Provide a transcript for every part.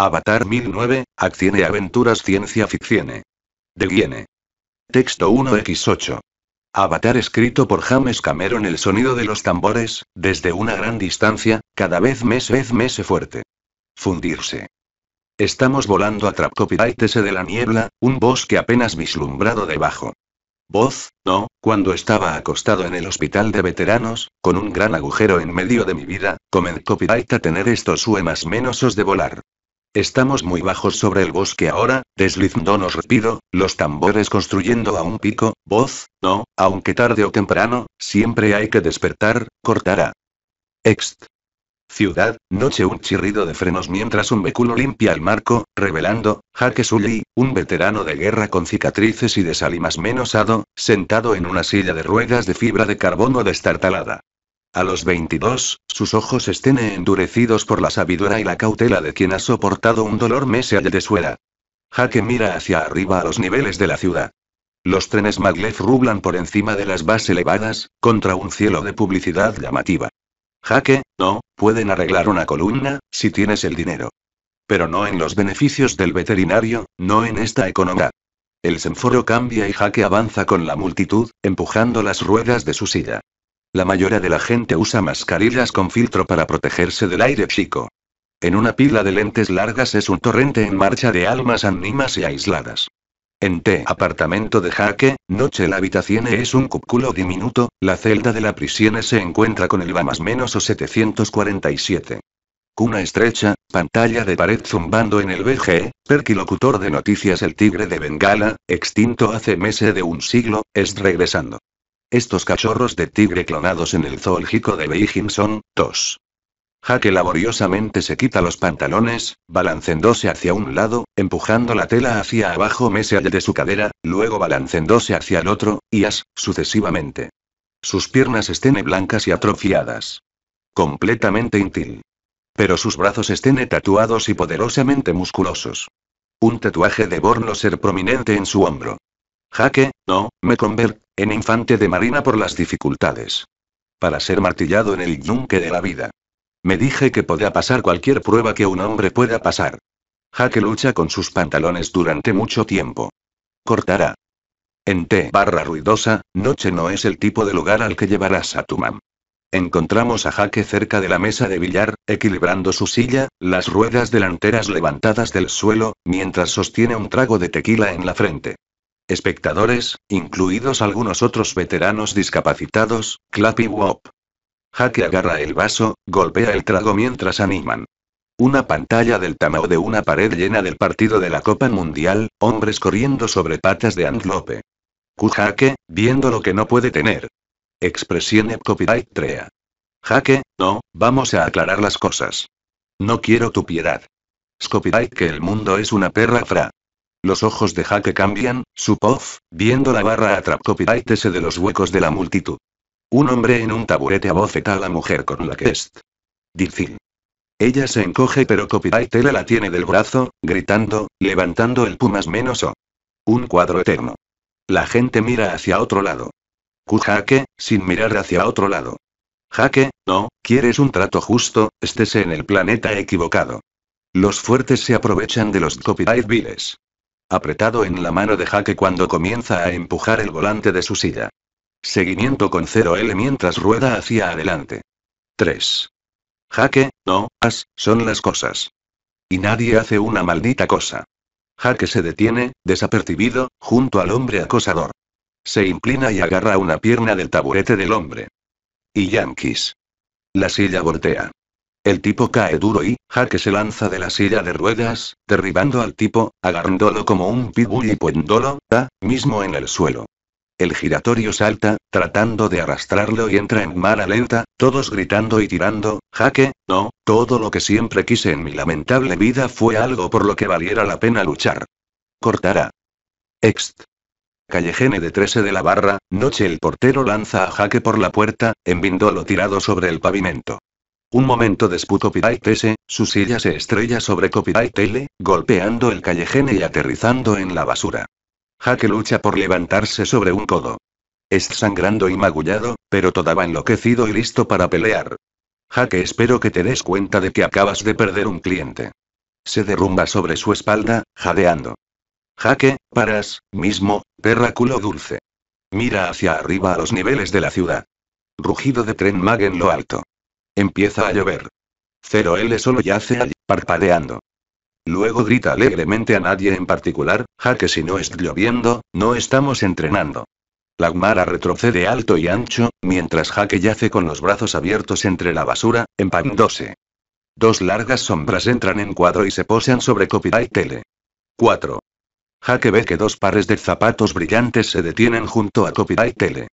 Avatar 1009, y Aventuras Ciencia Ficción De Texto 1x8. Avatar escrito por James Cameron El sonido de los tambores, desde una gran distancia, cada vez más vez más fuerte. Fundirse. Estamos volando a trap S de la niebla, un bosque apenas vislumbrado debajo. Voz, no, cuando estaba acostado en el hospital de veteranos, con un gran agujero en medio de mi vida, comen copyright a tener estos más menosos de volar. Estamos muy bajos sobre el bosque ahora, deslizándonos repido, los tambores construyendo a un pico, voz, no, aunque tarde o temprano, siempre hay que despertar, cortará. Ext. Ciudad, noche un chirrido de frenos mientras un vehículo limpia el marco, revelando, Jaque Sully, un veterano de guerra con cicatrices y desalimas menosado, sentado en una silla de ruedas de fibra de carbono destartalada. A los 22, sus ojos estén endurecidos por la sabiduría y la cautela de quien ha soportado un dolor mese de suela. Jaque mira hacia arriba a los niveles de la ciudad. Los trenes Maglev rublan por encima de las bases elevadas, contra un cielo de publicidad llamativa. Jaque, no, pueden arreglar una columna, si tienes el dinero. Pero no en los beneficios del veterinario, no en esta economía. El semforo cambia y Jaque avanza con la multitud, empujando las ruedas de su silla. La mayoría de la gente usa mascarillas con filtro para protegerse del aire chico. En una pila de lentes largas es un torrente en marcha de almas ánimas y aisladas. En T. Apartamento de Jaque, noche la habitación es un cúpulo diminuto, la celda de la prisión se encuentra con el va más menos o 747. Cuna estrecha, pantalla de pared zumbando en el BG, perquilocutor de noticias El Tigre de Bengala, extinto hace meses de un siglo, es regresando. Estos cachorros de tigre clonados en el zoológico de Beijing son, tos. Jaque laboriosamente se quita los pantalones, balanceándose hacia un lado, empujando la tela hacia abajo mese de su cadera, luego balanceándose hacia el otro, y as, sucesivamente. Sus piernas estén blancas y atrofiadas. Completamente íntil. Pero sus brazos estén tatuados y poderosamente musculosos. Un tatuaje de borno ser prominente en su hombro. Jaque, no, me convert, en infante de marina por las dificultades. Para ser martillado en el yunque de la vida. Me dije que podía pasar cualquier prueba que un hombre pueda pasar. Jaque lucha con sus pantalones durante mucho tiempo. Cortará. En T barra ruidosa, noche no es el tipo de lugar al que llevarás a tu mam. Encontramos a Jaque cerca de la mesa de billar, equilibrando su silla, las ruedas delanteras levantadas del suelo, mientras sostiene un trago de tequila en la frente espectadores, incluidos algunos otros veteranos discapacitados, clap y wop. Jaque agarra el vaso, golpea el trago mientras animan. Una pantalla del tamaño de una pared llena del partido de la Copa Mundial, hombres corriendo sobre patas de antlope. jaque, viendo lo que no puede tener. Expresione copyright trea. Jaque, no, vamos a aclarar las cosas. No quiero tu piedad. Scopyright que el mundo es una perra fra. Los ojos de Jaque cambian, su pof, viendo la barra se de los huecos de la multitud. Un hombre en un taburete abofeta a la mujer con la que es. Difícil. Ella se encoge pero le la tiene del brazo, gritando, levantando el pumas menos o. Un cuadro eterno. La gente mira hacia otro lado. jaque, sin mirar hacia otro lado. Jaque, no, quieres un trato justo, estés en el planeta equivocado. Los fuertes se aprovechan de los copyright viles apretado en la mano de Jaque cuando comienza a empujar el volante de su silla. Seguimiento con 0L mientras rueda hacia adelante. 3. Jaque, no, as, son las cosas. Y nadie hace una maldita cosa. Jaque se detiene, desapercibido, junto al hombre acosador. Se inclina y agarra una pierna del taburete del hombre. Y Yankees. La silla voltea. El tipo cae duro y, jaque se lanza de la silla de ruedas, derribando al tipo, agarrándolo como un pitbull y puendolo, da, mismo en el suelo. El giratorio salta, tratando de arrastrarlo y entra en mala lenta, todos gritando y tirando, jaque, no, todo lo que siempre quise en mi lamentable vida fue algo por lo que valiera la pena luchar. Cortará. Ext. Callejene de 13 de la barra, noche el portero lanza a jaque por la puerta, en tirado sobre el pavimento. Un momento después Copyright S, su silla se estrella sobre Copyright L, golpeando el callejene y aterrizando en la basura. Jaque lucha por levantarse sobre un codo. Es sangrando y magullado, pero todavía enloquecido y listo para pelear. Jaque espero que te des cuenta de que acabas de perder un cliente. Se derrumba sobre su espalda, jadeando. Jaque, paras, mismo, culo dulce. Mira hacia arriba a los niveles de la ciudad. Rugido de tren mag en lo alto. Empieza a llover. Cero L solo yace allí, parpadeando. Luego grita alegremente a nadie en particular, Jaque si no es lloviendo, no estamos entrenando. Lagmara retrocede alto y ancho, mientras Jaque yace con los brazos abiertos entre la basura, empapándose. Dos largas sombras entran en cuadro y se posan sobre Copyright Tele. 4. Jaque ve que dos pares de zapatos brillantes se detienen junto a Copyright Tele.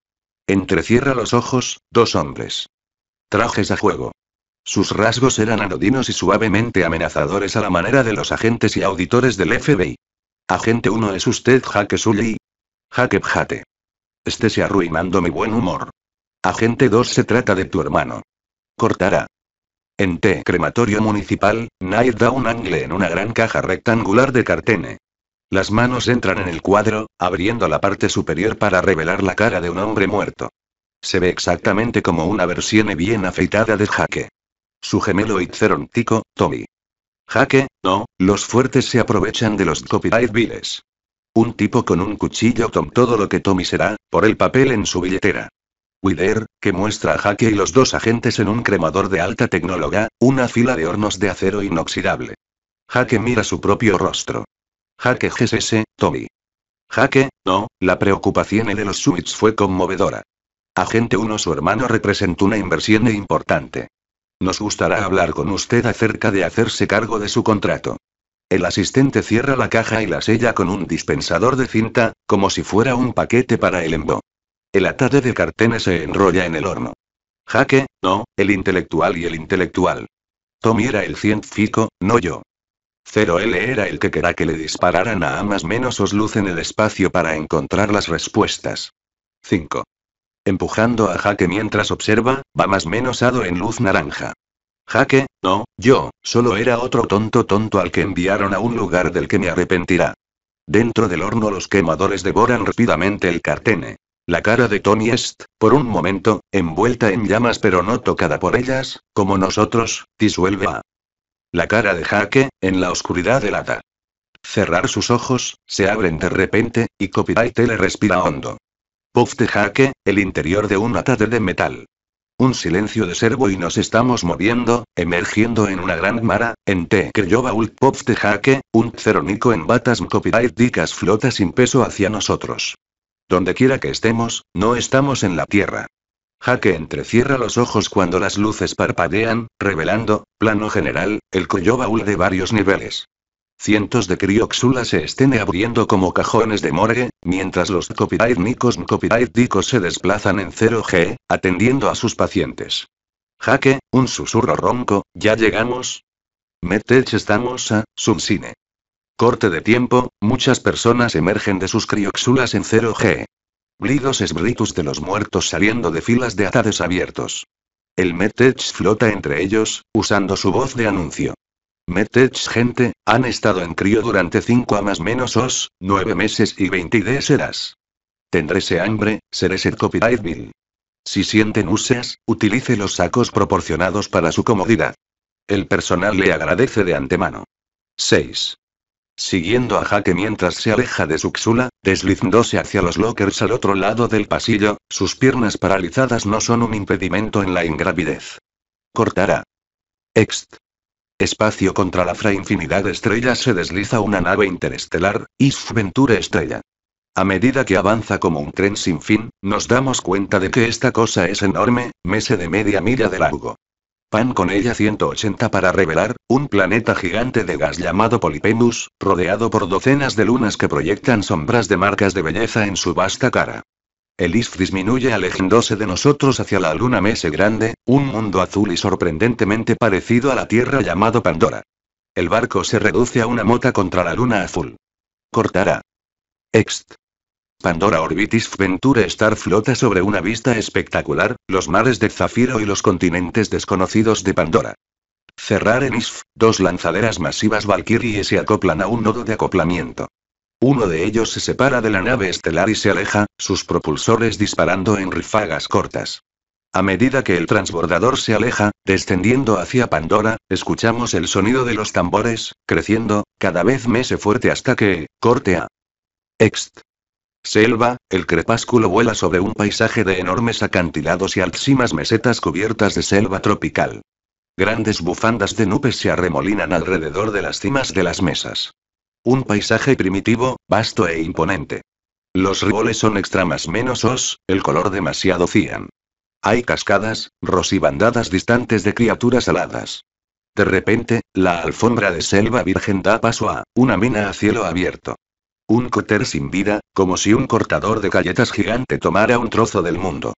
Entrecierra los ojos, dos hombres. Trajes a juego. Sus rasgos eran anodinos y suavemente amenazadores a la manera de los agentes y auditores del FBI. Agente 1 es usted Jaque Sully. Jaque pjate. Estés arruinando mi buen humor. Agente 2 se trata de tu hermano. Cortará. En T. Crematorio Municipal, Knight da un angle en una gran caja rectangular de cartene. Las manos entran en el cuadro, abriendo la parte superior para revelar la cara de un hombre muerto. Se ve exactamente como una versión bien afeitada de Jaque. Su gemelo tico, Tommy. Jaque, no, los fuertes se aprovechan de los copyright bills. Un tipo con un cuchillo Tom todo lo que Tommy será, por el papel en su billetera. Wither, que muestra a Jaque y los dos agentes en un cremador de alta tecnología, una fila de hornos de acero inoxidable. Jaque mira su propio rostro. Jaque GSS, Tommy. Jaque, no, la preocupación de los suits fue conmovedora. Agente 1 Su hermano representa una inversión importante. Nos gustará hablar con usted acerca de hacerse cargo de su contrato. El asistente cierra la caja y la sella con un dispensador de cinta, como si fuera un paquete para el embo. El atade de cartenes se enrolla en el horno. Jaque, no, el intelectual y el intelectual. Tommy era el científico, no yo. Cero L era el que querá que le dispararan a más menos os en el espacio para encontrar las respuestas. 5 empujando a Jaque mientras observa, va más menosado en luz naranja. Jaque, no, yo, solo era otro tonto tonto al que enviaron a un lugar del que me arrepentirá. Dentro del horno los quemadores devoran rápidamente el cartene. La cara de Tony Est, por un momento, envuelta en llamas pero no tocada por ellas, como nosotros, disuelve a. La cara de Jaque, en la oscuridad helada. Cerrar sus ojos, se abren de repente, y Copyright le respira hondo. Puff jaque, el interior de un ataque de metal. Un silencio de servo y nos estamos moviendo, emergiendo en una gran mara, en te creyó jaque, un ceronico en batas copyright dicas flota sin peso hacia nosotros. Donde quiera que estemos, no estamos en la tierra. Jaque entrecierra los ojos cuando las luces parpadean, revelando, plano general, el baúl de varios niveles. Cientos de crioxulas se estén abriendo como cajones de morgue, mientras los copyright nicos se desplazan en 0G, atendiendo a sus pacientes. Jaque, un susurro ronco, ya llegamos. Metech estamos a, subcine Corte de tiempo, muchas personas emergen de sus crioxulas en 0G. Blidos esbritus de los muertos saliendo de filas de atades abiertos. El Metech flota entre ellos, usando su voz de anuncio. Metech gente, han estado en crío durante cinco a más menos os, nueve meses y 22 Tendré Tendrése hambre, seré ser copyright bill. Si sienten usas utilice los sacos proporcionados para su comodidad. El personal le agradece de antemano. 6. Siguiendo a Jaque mientras se aleja de su Xula, deslizándose hacia los lockers al otro lado del pasillo, sus piernas paralizadas no son un impedimento en la ingravidez. Cortará. Ext. Espacio contra la fra infinidad de estrellas se desliza una nave interestelar, Isf Venture Estrella. A medida que avanza como un tren sin fin, nos damos cuenta de que esta cosa es enorme, mese de media milla de largo. Pan con ella 180 para revelar, un planeta gigante de gas llamado Polipenus, rodeado por docenas de lunas que proyectan sombras de marcas de belleza en su vasta cara. El ISF disminuye alejándose de nosotros hacia la luna Mese Grande, un mundo azul y sorprendentemente parecido a la Tierra llamado Pandora. El barco se reduce a una mota contra la luna azul. Cortará. Ext. Pandora Orbitis Venture Star flota sobre una vista espectacular, los mares de Zafiro y los continentes desconocidos de Pandora. Cerrar en ISF, dos lanzaderas masivas Valkyrie se acoplan a un nodo de acoplamiento. Uno de ellos se separa de la nave estelar y se aleja, sus propulsores disparando en rifagas cortas. A medida que el transbordador se aleja, descendiendo hacia Pandora, escuchamos el sonido de los tambores, creciendo, cada vez más fuerte hasta que, corte a. Ext. Selva, el crepúsculo vuela sobre un paisaje de enormes acantilados y altísimas mesetas cubiertas de selva tropical. Grandes bufandas de nubes se arremolinan alrededor de las cimas de las mesas. Un paisaje primitivo, vasto e imponente. Los riboles son extremas menos os, el color demasiado cian. Hay cascadas, bandadas distantes de criaturas aladas. De repente, la alfombra de selva virgen da paso a una mina a cielo abierto. Un cóter sin vida, como si un cortador de galletas gigante tomara un trozo del mundo.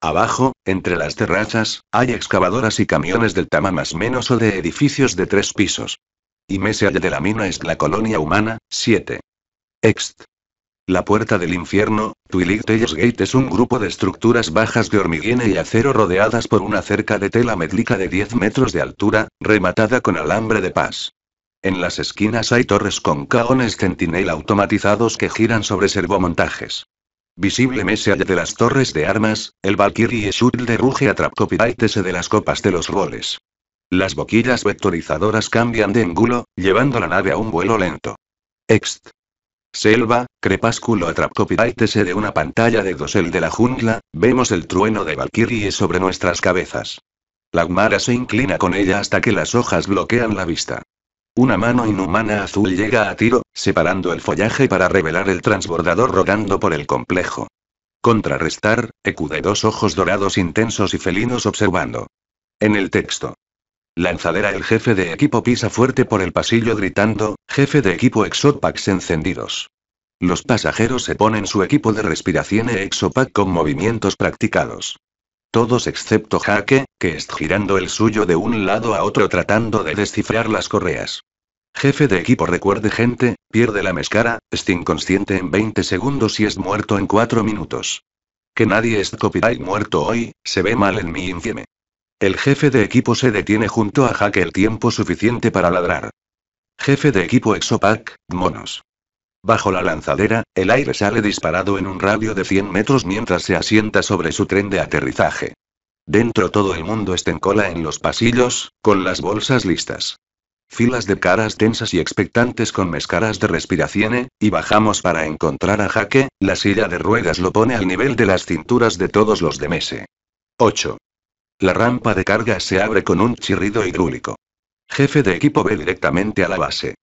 Abajo, entre las terrazas, hay excavadoras y camiones del tamaño más menos o de edificios de tres pisos y Messiah de la mina es la colonia humana, 7. Ext. La Puerta del Infierno, Twilight Tales Gate es un grupo de estructuras bajas de hormigón y acero rodeadas por una cerca de tela médlica de 10 metros de altura, rematada con alambre de paz. En las esquinas hay torres con caones centinela automatizados que giran sobre servomontajes. Visible mesa de las torres de armas, el Valkyrie Shuttle de Ruge a de las copas de los roles. Las boquillas vectorizadoras cambian de ángulo, llevando la nave a un vuelo lento. Ext. Selva, crepásculo a se de una pantalla de dosel de la jungla, vemos el trueno de Valkyrie sobre nuestras cabezas. La humara se inclina con ella hasta que las hojas bloquean la vista. Una mano inhumana azul llega a tiro, separando el follaje para revelar el transbordador rodando por el complejo. Contrarrestar, Ecude dos ojos dorados intensos y felinos observando. En el texto. Lanzadera El jefe de equipo pisa fuerte por el pasillo gritando, jefe de equipo Exopacks encendidos. Los pasajeros se ponen su equipo de respiración e Exopack con movimientos practicados. Todos excepto Jaque, que está girando el suyo de un lado a otro tratando de descifrar las correas. Jefe de equipo recuerde gente, pierde la mezcara, está inconsciente en 20 segundos y es muerto en 4 minutos. Que nadie es copyright muerto hoy, se ve mal en mi infieme. El jefe de equipo se detiene junto a Jaque el tiempo suficiente para ladrar. Jefe de equipo Exopac, monos. Bajo la lanzadera, el aire sale disparado en un radio de 100 metros mientras se asienta sobre su tren de aterrizaje. Dentro todo el mundo está en cola en los pasillos, con las bolsas listas. Filas de caras tensas y expectantes con mescaras de respiración, y bajamos para encontrar a Jaque, la silla de ruedas lo pone al nivel de las cinturas de todos los de Mese. 8. La rampa de carga se abre con un chirrido hidráulico. Jefe de equipo ve directamente a la base.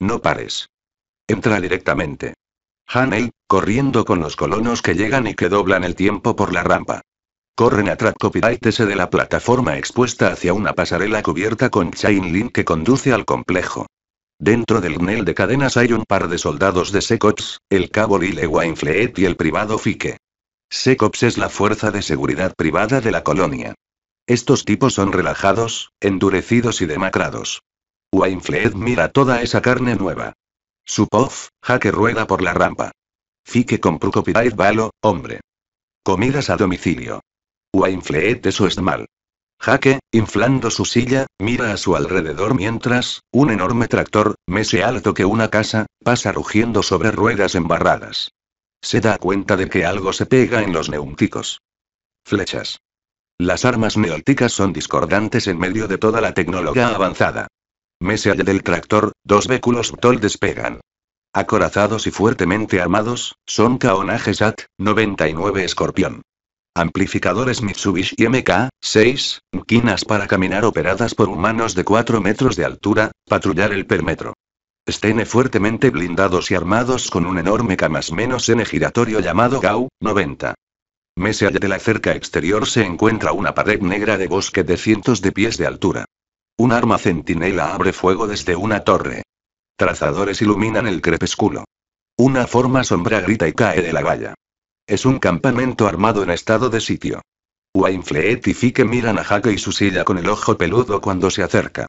No pares. Entra directamente. Hanel, corriendo con los colonos que llegan y que doblan el tiempo por la rampa. Corren a través de la plataforma expuesta hacia una pasarela cubierta con chain link que conduce al complejo. Dentro del gnel de cadenas hay un par de soldados de Secops, el cabo Lile Wainfleet y el privado Fique. Secops es la fuerza de seguridad privada de la colonia. Estos tipos son relajados, endurecidos y demacrados. Wainfleet mira toda esa carne nueva. Su pof, jaque rueda por la rampa. Fique con copyright balo, hombre. Comidas a domicilio. Wainfleet eso es mal. Jaque, inflando su silla, mira a su alrededor mientras, un enorme tractor, mese alto que una casa, pasa rugiendo sobre ruedas embarradas. Se da cuenta de que algo se pega en los neumáticos. Flechas. Las armas neóticas son discordantes en medio de toda la tecnología avanzada. Mese allá del tractor, dos vehículos Btol despegan. Acorazados y fuertemente armados, son Kaonajesat e 99 Escorpión. Amplificadores Mitsubishi MK, 6, quinas para caminar operadas por humanos de 4 metros de altura, patrullar el permetro. Estén fuertemente blindados y armados con un enorme camas menos N giratorio llamado GAU, 90. Mese allá de la cerca exterior se encuentra una pared negra de bosque de cientos de pies de altura. Un arma centinela abre fuego desde una torre. Trazadores iluminan el crepúsculo. Una forma sombra grita y cae de la valla. Es un campamento armado en estado de sitio. Wainfleet y Fique miran a Jake y su silla con el ojo peludo cuando se acerca.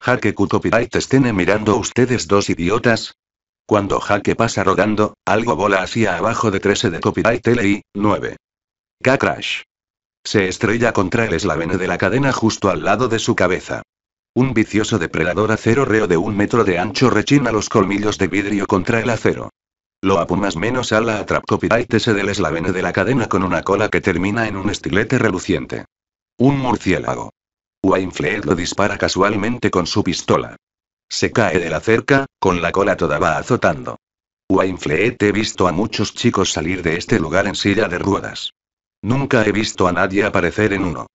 Jake Copyright estén mirando ustedes dos idiotas. Cuando Jaque pasa rodando, algo bola hacia abajo de 13 de copyright LI 9. K-Crash. Se estrella contra el eslavene de la cadena justo al lado de su cabeza. Un vicioso depredador acero reo de un metro de ancho rechina los colmillos de vidrio contra el acero. Lo apumas menos a la atrap copyright ese del eslavene de la cadena con una cola que termina en un estilete reluciente. Un murciélago. Wainfleet lo dispara casualmente con su pistola. Se cae de la cerca, con la cola toda va azotando. Wainfleet he visto a muchos chicos salir de este lugar en silla de ruedas. Nunca he visto a nadie aparecer en uno.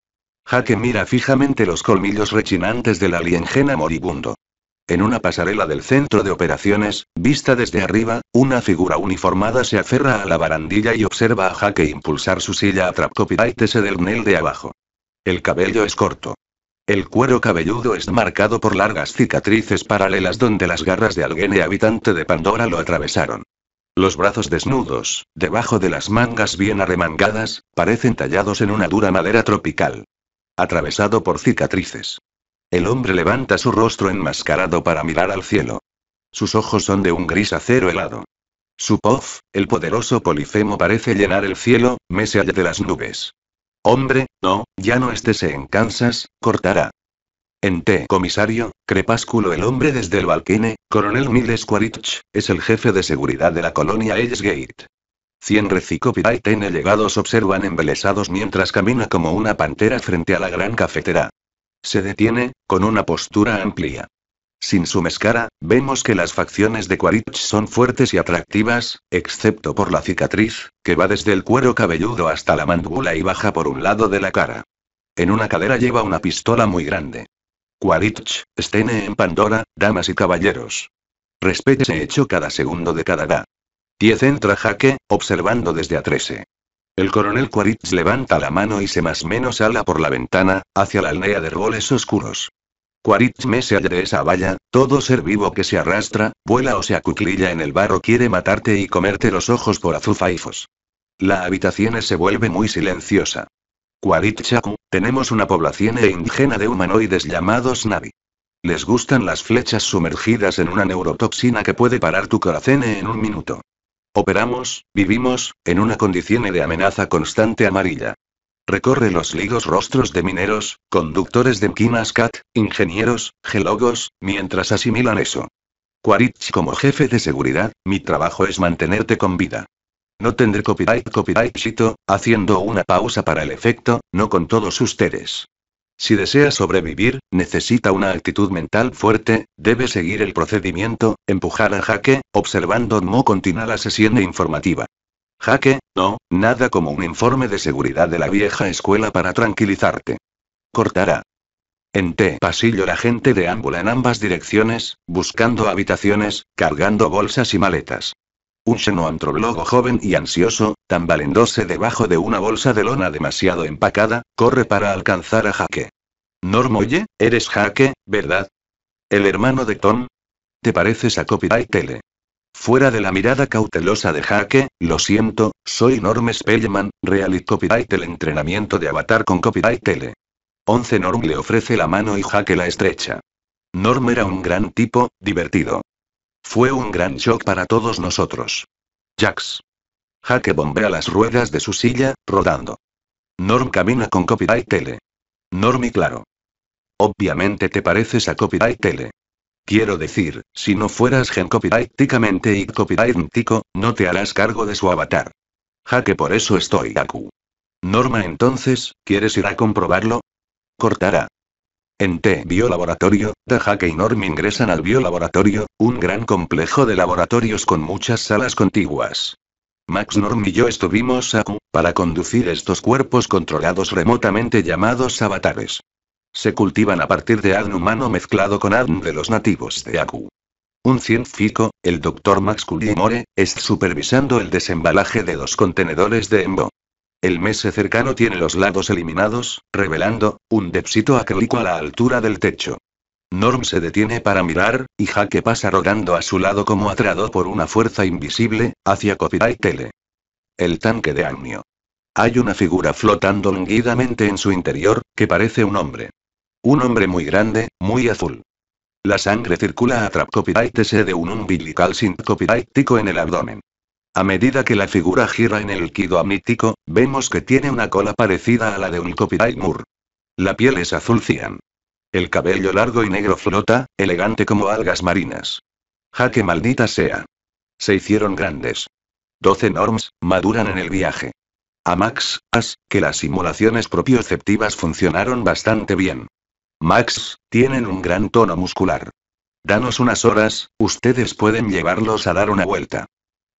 Jaque mira fijamente los colmillos rechinantes del alienígena moribundo. En una pasarela del centro de operaciones, vista desde arriba, una figura uniformada se aferra a la barandilla y observa a Jaque impulsar su silla a Trapcopitaitese del Nel de abajo. El cabello es corto. El cuero cabelludo es marcado por largas cicatrices paralelas donde las garras de alguien habitante de Pandora lo atravesaron. Los brazos desnudos, debajo de las mangas bien arremangadas, parecen tallados en una dura madera tropical. Atravesado por cicatrices. El hombre levanta su rostro enmascarado para mirar al cielo. Sus ojos son de un gris acero helado. Su pof, el poderoso polifemo parece llenar el cielo, mese allá de las nubes. Hombre, no, ya no estés en Kansas, cortará. En T. Comisario, Crepásculo el hombre desde el balquine, Coronel Miles Quaritch, es el jefe de seguridad de la colonia Edgegate. Cien recicopita y ten llegados observan embelesados mientras camina como una pantera frente a la gran cafetera. Se detiene, con una postura amplia. Sin su mezcara, vemos que las facciones de Quaritch son fuertes y atractivas, excepto por la cicatriz, que va desde el cuero cabelludo hasta la mandíbula y baja por un lado de la cara. En una cadera lleva una pistola muy grande. Quaritch, estén en Pandora, damas y caballeros. Respete se hecho cada segundo de cada da. 10 entra jaque, observando desde a 13. El coronel Quaritch levanta la mano y se más menos ala por la ventana, hacia la aldea de roles oscuros. Quaritch mese de esa valla, todo ser vivo que se arrastra, vuela o se acuclilla en el barro quiere matarte y comerte los ojos por azufaifos. La habitación se vuelve muy silenciosa. Cuarichacu, tenemos una población e indígena de humanoides llamados Navi. Les gustan las flechas sumergidas en una neurotoxina que puede parar tu corazón en un minuto. Operamos, vivimos, en una condición de amenaza constante amarilla. Recorre los ligos rostros de mineros, conductores de Quinascat, CAT, ingenieros, geólogos mientras asimilan eso. Quaritch como jefe de seguridad, mi trabajo es mantenerte con vida. No tendré copyright copyright chito, haciendo una pausa para el efecto, no con todos ustedes. Si desea sobrevivir, necesita una actitud mental fuerte, debe seguir el procedimiento, empujar a Jaque, observando Mo continua la sesión informativa. Jaque, no, nada como un informe de seguridad de la vieja escuela para tranquilizarte. Cortará. En T pasillo la gente de deambula en ambas direcciones, buscando habitaciones, cargando bolsas y maletas. Un xenoantropólogo joven y ansioso, tambaleándose debajo de una bolsa de lona demasiado empacada, corre para alcanzar a Jaque. Norm oye, eres Jaque, ¿verdad? El hermano de Tom. ¿Te pareces a Copyright Tele? Fuera de la mirada cautelosa de Jaque, lo siento, soy Norm Spellman, y Copyright el entrenamiento de avatar con Copyright Tele. 11 Norm le ofrece la mano y Jaque la estrecha. Norm era un gran tipo, divertido. Fue un gran shock para todos nosotros. Jax. Jaque bombea las ruedas de su silla, rodando. Norm camina con Copyright Tele. Norm y claro. Obviamente te pareces a Copyright Tele. Quiero decir, si no fueras gen copyright -ticamente y copyright no te harás cargo de su avatar. Jaque por eso estoy Aku. Norma entonces, ¿quieres ir a comprobarlo? Cortará. En T. Biolaboratorio, The y Norm ingresan al biolaboratorio, un gran complejo de laboratorios con muchas salas contiguas. Max Norm y yo estuvimos a para conducir estos cuerpos controlados remotamente llamados avatares. Se cultivan a partir de ADN humano mezclado con ADN de los nativos de Aku. Un científico, el Dr. Max Kulimore, está supervisando el desembalaje de dos contenedores de EMBO. El mese cercano tiene los lados eliminados, revelando un depósito acrílico a la altura del techo. Norm se detiene para mirar, y Jaque pasa rodando a su lado como atrado por una fuerza invisible, hacia Copyright Tele. El tanque de Agnio. Hay una figura flotando languidamente en su interior, que parece un hombre. Un hombre muy grande, muy azul. La sangre circula a trap copyright S de un umbilical sin copyrightico en el abdomen. A medida que la figura gira en el Kido amnítico, vemos que tiene una cola parecida a la de un mur. La piel es azul cian. El cabello largo y negro flota, elegante como algas marinas. Jaque maldita sea. Se hicieron grandes. 12 norms, maduran en el viaje. A Max, as, que las simulaciones propioceptivas funcionaron bastante bien. Max, tienen un gran tono muscular. Danos unas horas, ustedes pueden llevarlos a dar una vuelta.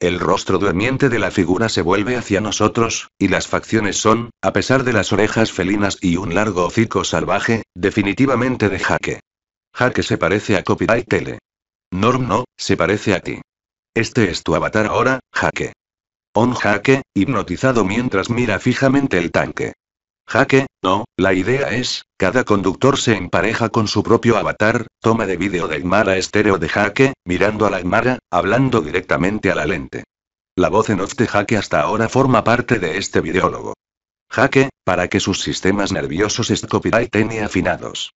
El rostro durmiente de la figura se vuelve hacia nosotros, y las facciones son, a pesar de las orejas felinas y un largo hocico salvaje, definitivamente de Jaque. Jaque se parece a Copyright Tele. Norm no, se parece a ti. Este es tu avatar ahora, Jaque. On Jaque, hipnotizado mientras mira fijamente el tanque. Jaque, no, la idea es, cada conductor se empareja con su propio avatar, toma de vídeo de Gmara estéreo de Jaque, mirando a la Gmara, hablando directamente a la lente. La voz en off de Jaque hasta ahora forma parte de este videólogo. Jaque, para que sus sistemas nerviosos copyright y afinados.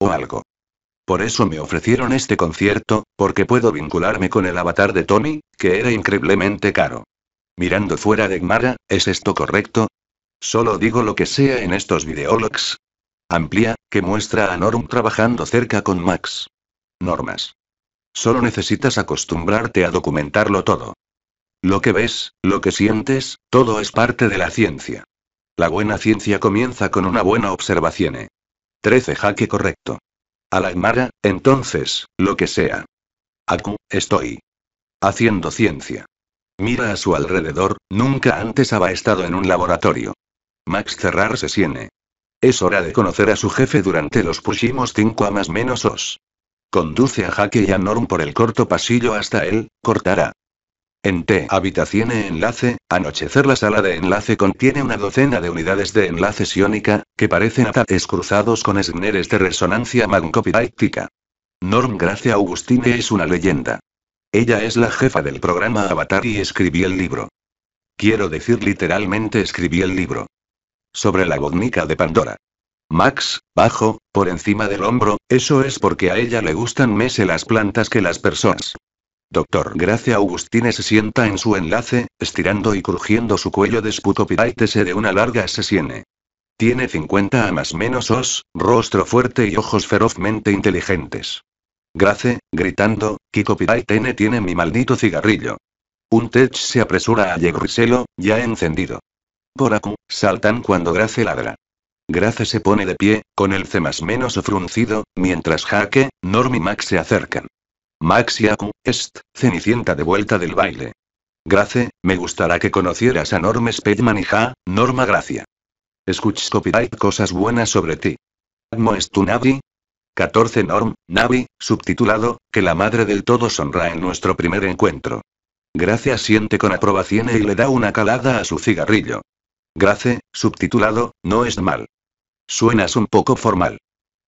O algo. Por eso me ofrecieron este concierto, porque puedo vincularme con el avatar de Tommy, que era increíblemente caro. Mirando fuera de Gmara, ¿es esto correcto? Solo digo lo que sea en estos videologs. Amplia, que muestra a Norm trabajando cerca con Max. Normas. Solo necesitas acostumbrarte a documentarlo todo. Lo que ves, lo que sientes, todo es parte de la ciencia. La buena ciencia comienza con una buena observación. 13 ¿eh? jaque correcto. A la entonces, lo que sea. Aku, estoy. Haciendo ciencia. Mira a su alrededor, nunca antes había estado en un laboratorio. Max cerrar se siene. Es hora de conocer a su jefe durante los pushimos 5 a más menos os. Conduce a Jaque y a Norm por el corto pasillo hasta él, cortará. En T. Habitación e enlace, anochecer la sala de enlace contiene una docena de unidades de enlace siónica, que parecen ataques cruzados con esneres de resonancia magnocopidíctica. Norm Gracia Augustine es una leyenda. Ella es la jefa del programa Avatar y escribí el libro. Quiero decir literalmente escribí el libro sobre la botnica de Pandora. Max, bajo, por encima del hombro, eso es porque a ella le gustan más las plantas que las personas. Doctor Gracia Augustine se sienta en su enlace, estirando y crujiendo su cuello de sputopitaitese de una larga sesiene. Tiene 50 a más menos os, rostro fuerte y ojos ferozmente inteligentes. Grace, gritando, Kiko Pitaitene tiene mi maldito cigarrillo. Un tech se apresura a Yegriselo, ya encendido. Aku, saltan cuando Grace ladra. Grace se pone de pie, con el C más menos fruncido, mientras Jaque, Norm y Max se acercan. Max y Aku, est, Cenicienta de vuelta del baile. Grace, me gustará que conocieras a Norm Speedman y Ja, Norma Gracia. Escuches copyright cosas buenas sobre ti. ¿Cómo es tu Navi? 14 Norm, Navi, subtitulado, que la madre del todo sonra en nuestro primer encuentro. Gracia siente con aprobación y le da una calada a su cigarrillo. Grace, subtitulado, no es mal. Suenas un poco formal.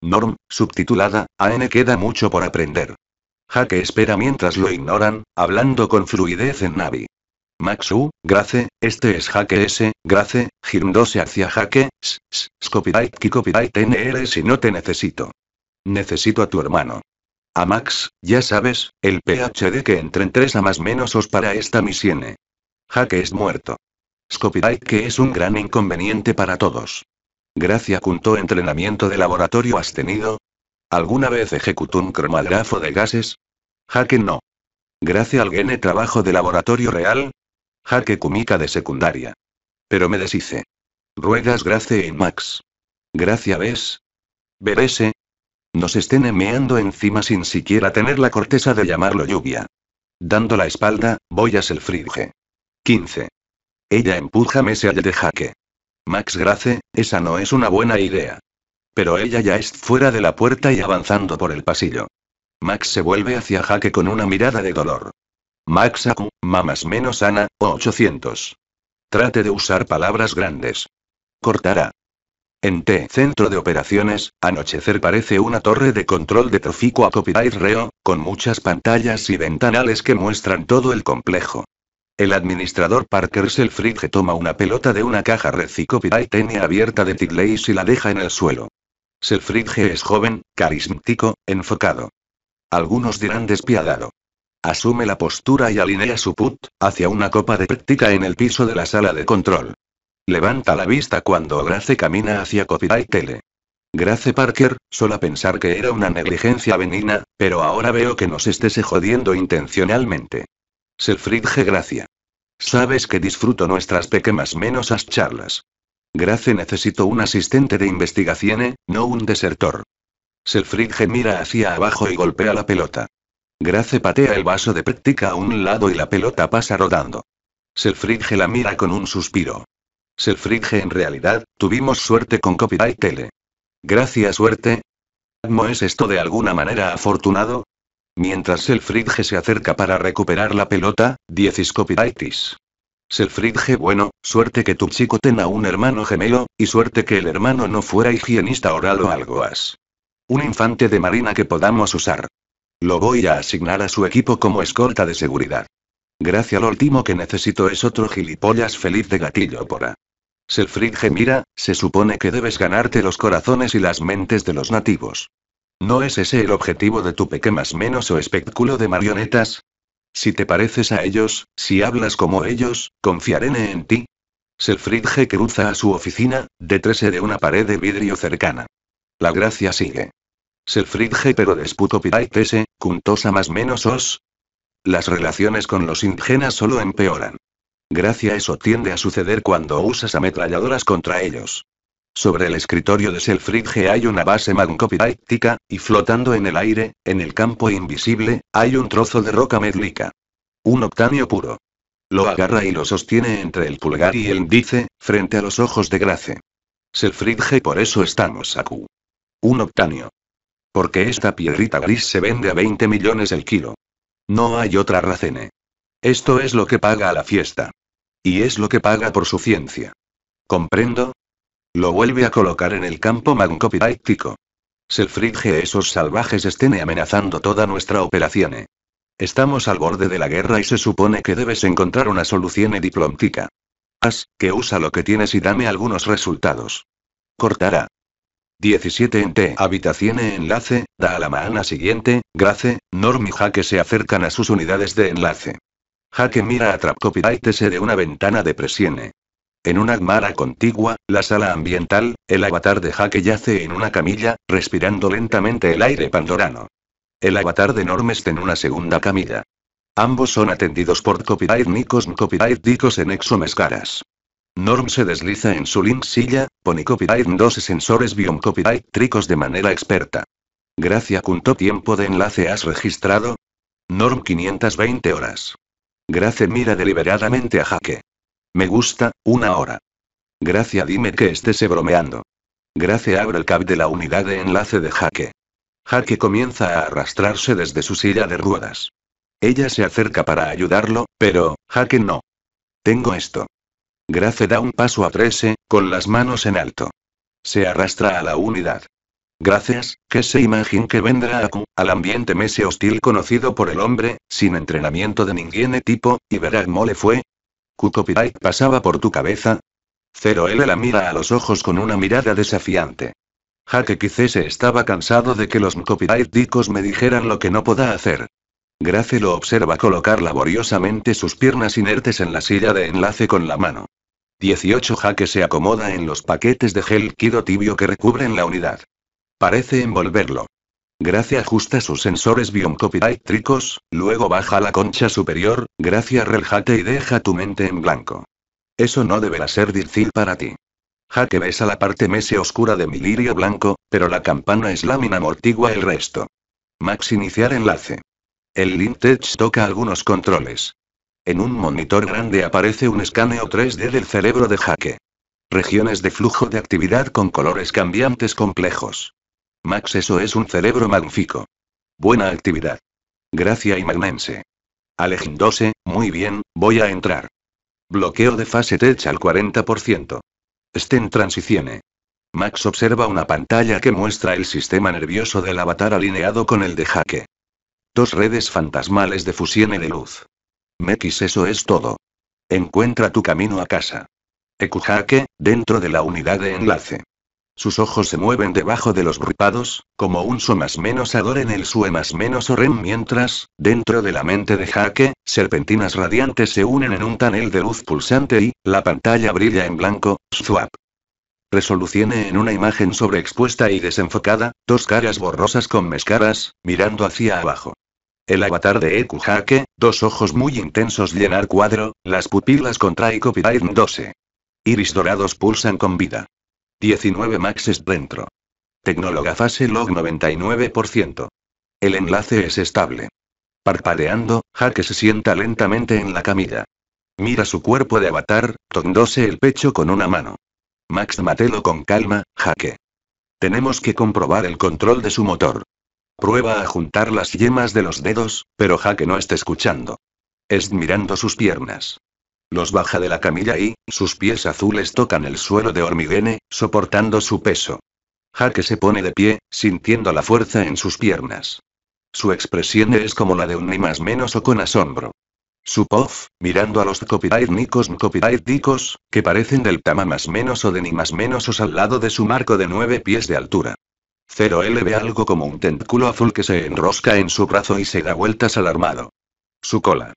Norm, subtitulada, AN queda mucho por aprender. Jaque espera mientras lo ignoran, hablando con fluidez en Navi. Max Maxu, Grace, este es Jaque S, Grace, girándose hacia Jaque, copyright ki copyright NR e, si no te necesito. Necesito a tu hermano. A Max, ya sabes, el PhD que entre tres a más menos os para esta misión. Jaque es muerto copyright que es un gran inconveniente para todos. Gracia junto entrenamiento de laboratorio has tenido? ¿Alguna vez ejecutó un cromagrafo de gases? Jaque no. Gracia alguien trabajo de laboratorio real? Jaque Kumika de secundaria. Pero me deshice. Ruegas Grace y Max. Gracia ves. Verese. Nos estén meando encima sin siquiera tener la corteza de llamarlo lluvia. Dando la espalda, voy a Selfridge. 15. Ella empuja Mese de jaque. Max Grace, esa no es una buena idea. Pero ella ya es fuera de la puerta y avanzando por el pasillo. Max se vuelve hacia Jaque con una mirada de dolor. Max Aku, mamás menos Ana, 800. Trate de usar palabras grandes. Cortará. En T Centro de Operaciones, Anochecer parece una torre de control de tráfico a copyright reo, con muchas pantallas y ventanales que muestran todo el complejo. El administrador Parker Selfridge toma una pelota de una caja tene abierta de Tidley y la deja en el suelo. Selfridge es joven, carismático, enfocado. Algunos dirán despiadado. Asume la postura y alinea su put, hacia una copa de práctica en el piso de la sala de control. Levanta la vista cuando Grace camina hacia Copyright Tele. Grace Parker, sola pensar que era una negligencia benigna, pero ahora veo que nos estés jodiendo intencionalmente. Selfridge Gracia. Sabes que disfruto nuestras pequeñas menosas charlas. Grace necesito un asistente de investigación, no un desertor. Selfridge mira hacia abajo y golpea la pelota. Grace patea el vaso de práctica a un lado y la pelota pasa rodando. Selfridge la mira con un suspiro. Selfridge en realidad, tuvimos suerte con Copyright Tele. Gracias suerte. ¿No es esto de alguna manera afortunado? Mientras Selfridge se acerca para recuperar la pelota, 10 copyrights. Selfridge bueno, suerte que tu chico tenga un hermano gemelo, y suerte que el hermano no fuera higienista oral o algo así. Un infante de marina que podamos usar. Lo voy a asignar a su equipo como escolta de seguridad. Gracias lo último que necesito es otro gilipollas feliz de gatillo pora. Selfridge mira, se supone que debes ganarte los corazones y las mentes de los nativos. ¿No es ese el objetivo de tu peque más menos o espectáculo de marionetas? Si te pareces a ellos, si hablas como ellos, confiaré en ti. Selfridge cruza a su oficina, detrás de una pared de vidrio cercana. La gracia sigue. Selfridge pero desputo piraitese, cuntosa más menos os. Las relaciones con los indígenas solo empeoran. Gracia eso tiende a suceder cuando usas ametralladoras contra ellos. Sobre el escritorio de Selfridge hay una base magnocopitaítica, y flotando en el aire, en el campo invisible, hay un trozo de roca médlica. Un octanio puro. Lo agarra y lo sostiene entre el pulgar y el índice, frente a los ojos de Grace. Selfridge por eso estamos aquí. Un octanio. Porque esta piedrita gris se vende a 20 millones el kilo. No hay otra racene. Esto es lo que paga a la fiesta. Y es lo que paga por su ciencia. Comprendo, lo vuelve a colocar en el campo Se Selfridge, esos salvajes estén amenazando toda nuestra operación. ¿eh? Estamos al borde de la guerra y se supone que debes encontrar una solución diplomática. Haz que usa lo que tienes y dame algunos resultados. Cortará. 17 en T. Habitación e enlace, da a la mañana siguiente, Grace, Norm y Jaque se acercan a sus unidades de enlace. Jaque mira a se de una ventana de presione. ¿eh? En una Agmara contigua, la sala ambiental, el avatar de Jaque yace en una camilla, respirando lentamente el aire pandorano. El avatar de Norm está en una segunda camilla. Ambos son atendidos por Copyright Nikos Copyright Dicos en Mescaras. Norm se desliza en su link silla, pone Copyright dos sensores Biom Copyright Tricos de manera experta. Gracia, ¿Cuánto tiempo de enlace has registrado? Norm 520 horas. Grace mira deliberadamente a Jaque. Me gusta, una hora. Gracia dime que estés bromeando. Gracia abre el cab de la unidad de enlace de Jaque. Jaque comienza a arrastrarse desde su silla de ruedas. Ella se acerca para ayudarlo, pero, Jaque no. Tengo esto. Grace da un paso a 13, eh, con las manos en alto. Se arrastra a la unidad. Gracias, que se imagine que vendrá a al ambiente mese hostil conocido por el hombre, sin entrenamiento de ningún tipo, y verá cómo le fue, ¿Q-Copyright pasaba por tu cabeza? 0 L la mira a los ojos con una mirada desafiante. Jaque quizás estaba cansado de que los dicos me dijeran lo que no pueda hacer. Grace lo observa colocar laboriosamente sus piernas inertes en la silla de enlace con la mano. 18 Jaque se acomoda en los paquetes de gel quido tibio que recubren la unidad. Parece envolverlo. Gracia ajusta sus sensores biomcopidítricos, luego baja la concha superior, Gracia relájate y deja tu mente en blanco. Eso no deberá ser difícil para ti. Jaque a la parte mese oscura de mi lirio blanco, pero la campana es lámina amortigua el resto. Max iniciar enlace. El Lintech toca algunos controles. En un monitor grande aparece un escaneo 3D del cerebro de Jaque. Regiones de flujo de actividad con colores cambiantes complejos. Max, eso es un cerebro magnífico. Buena actividad. Gracia y magnense. Alejándose, muy bien, voy a entrar. Bloqueo de fase tech al 40%. Estén transicione. Max observa una pantalla que muestra el sistema nervioso del avatar alineado con el de Jaque. Dos redes fantasmales de fusión de luz. Mex, eso es todo. Encuentra tu camino a casa. Ekujaque, dentro de la unidad de enlace. Sus ojos se mueven debajo de los bripados, como un so más menos ador en el sue más menos oren mientras, dentro de la mente de Jaque, serpentinas radiantes se unen en un tanel de luz pulsante y, la pantalla brilla en blanco, swap. Resolucione en una imagen sobreexpuesta y desenfocada, dos caras borrosas con mezcaras, mirando hacia abajo. El avatar de Eku Hake, dos ojos muy intensos llenar cuadro, las pupilas copyright 12. Iris dorados pulsan con vida. 19 Max es dentro. Tecnóloga fase log 99%. El enlace es estable. Parpadeando, Jaque se sienta lentamente en la camilla. Mira su cuerpo de avatar, tondose el pecho con una mano. Max Matelo con calma, Jaque. Tenemos que comprobar el control de su motor. Prueba a juntar las yemas de los dedos, pero Jaque no está escuchando. Es mirando sus piernas. Los baja de la camilla y, sus pies azules tocan el suelo de hormiguene, soportando su peso. Jaque se pone de pie, sintiendo la fuerza en sus piernas. Su expresión es como la de un ni más menos o con asombro. Su pof, mirando a los copyright-nicos que parecen del tama más menos o de ni más menosos al lado de su marco de nueve pies de altura. Cero L ve algo como un tentáculo azul que se enrosca en su brazo y se da vueltas alarmado. Su cola,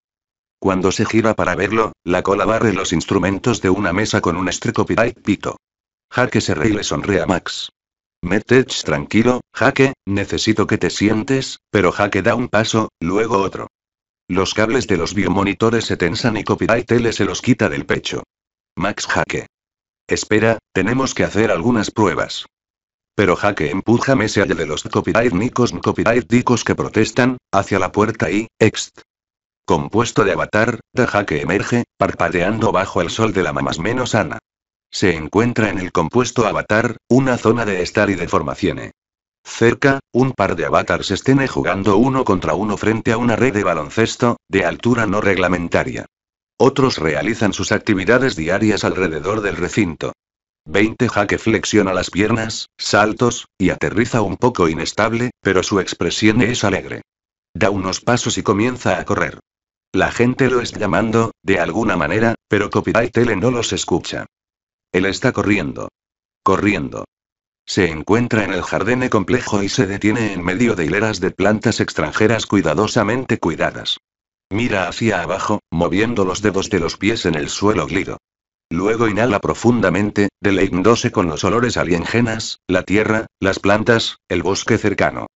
cuando se gira para verlo, la cola barre los instrumentos de una mesa con un stre-copyright pito. Jaque se ríe y le sonríe a Max. Metech tranquilo, Jaque, necesito que te sientes, pero Jaque da un paso, luego otro. Los cables de los biomonitores se tensan y Copyright Tele se los quita del pecho. Max Jaque. Espera, tenemos que hacer algunas pruebas. Pero Jaque empuja Mese allá de los copyright nicos copyright dicos que protestan, hacia la puerta y, ext compuesto de avatar, deja que emerge, parpadeando bajo el sol de la mamás menos ana. Se encuentra en el compuesto avatar, una zona de estar y de formación. Cerca, un par de avatars estén jugando uno contra uno frente a una red de baloncesto, de altura no reglamentaria. Otros realizan sus actividades diarias alrededor del recinto. 20 Jaque flexiona las piernas, saltos, y aterriza un poco inestable, pero su expresión es alegre. Da unos pasos y comienza a correr. La gente lo está llamando, de alguna manera, pero Copyright no los escucha. Él está corriendo. Corriendo. Se encuentra en el jardín complejo y se detiene en medio de hileras de plantas extranjeras cuidadosamente cuidadas. Mira hacia abajo, moviendo los dedos de los pies en el suelo glido. Luego inhala profundamente, deleitándose con los olores alienígenas, la tierra, las plantas, el bosque cercano.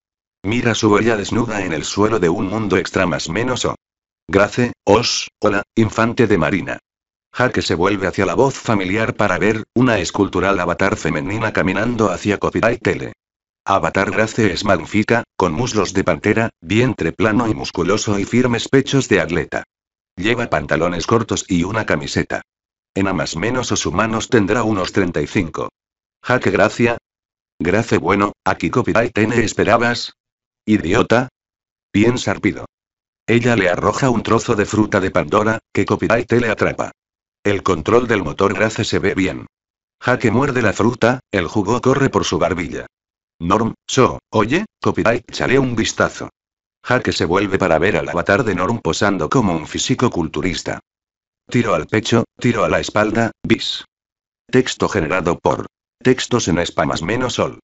Mira su huella desnuda en el suelo de un mundo extra más menos o Grace, os, hola, infante de marina. Jaque se vuelve hacia la voz familiar para ver, una escultural avatar femenina caminando hacia Copyright Avatar Grace es magnífica, con muslos de pantera, vientre plano y musculoso y firmes pechos de atleta. Lleva pantalones cortos y una camiseta. En a más menos os humanos tendrá unos 35. Jaque Gracia. Grace bueno, aquí Copyright N esperabas. Idiota. Piensa rápido. Ella le arroja un trozo de fruta de Pandora, que Copyright le atrapa. El control del motor Grace se ve bien. Jaque muerde la fruta, el jugo corre por su barbilla. Norm, So, oye, Copyright chale un vistazo. Jaque se vuelve para ver al avatar de Norm posando como un físico culturista. Tiro al pecho, tiro a la espalda, bis. Texto generado por textos en espamas menos sol.